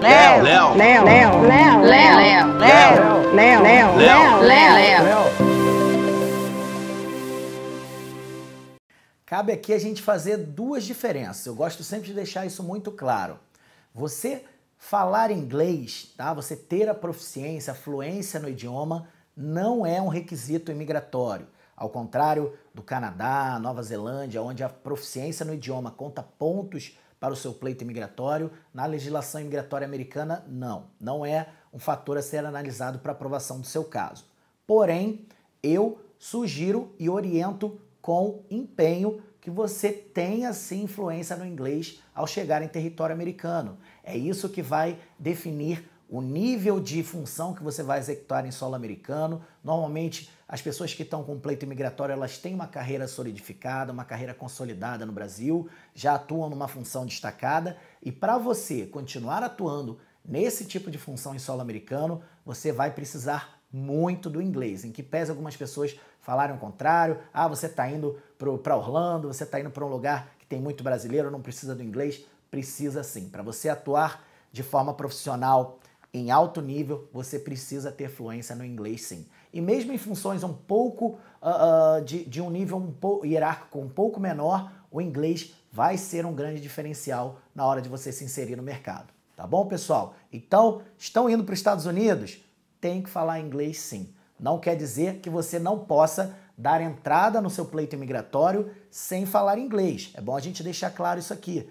Léo, Léo, Léo, Léo, Léo, Léo, Léo, Léo, Léo, Léo, Léo. Cabe aqui a gente fazer duas diferenças. Eu gosto sempre de deixar isso muito claro. Você falar inglês, tá? Você ter a proficiência, a fluência no idioma não é um requisito imigratório. Ao contrário do Canadá, Nova Zelândia, onde a proficiência no idioma conta pontos para o seu pleito imigratório. Na legislação imigratória americana, não. Não é um fator a ser analisado para aprovação do seu caso. Porém, eu sugiro e oriento com empenho que você tenha sim influência no inglês ao chegar em território americano. É isso que vai definir o nível de função que você vai executar em solo americano. Normalmente, as pessoas que estão com pleito imigratório, elas têm uma carreira solidificada, uma carreira consolidada no Brasil, já atuam numa função destacada, e para você continuar atuando nesse tipo de função em solo americano, você vai precisar muito do inglês, em que pese algumas pessoas falarem o contrário, ah, você está indo para Orlando, você está indo para um lugar que tem muito brasileiro, não precisa do inglês, precisa sim. Para você atuar de forma profissional em alto nível, você precisa ter fluência no inglês, sim. E mesmo em funções um pouco uh, uh, de, de, um nível um pouco hierárquico um pouco menor, o inglês vai ser um grande diferencial na hora de você se inserir no mercado. Tá bom, pessoal? Então, estão indo para os Estados Unidos? Tem que falar inglês, sim. Não quer dizer que você não possa dar entrada no seu pleito imigratório sem falar inglês. É bom a gente deixar claro isso aqui.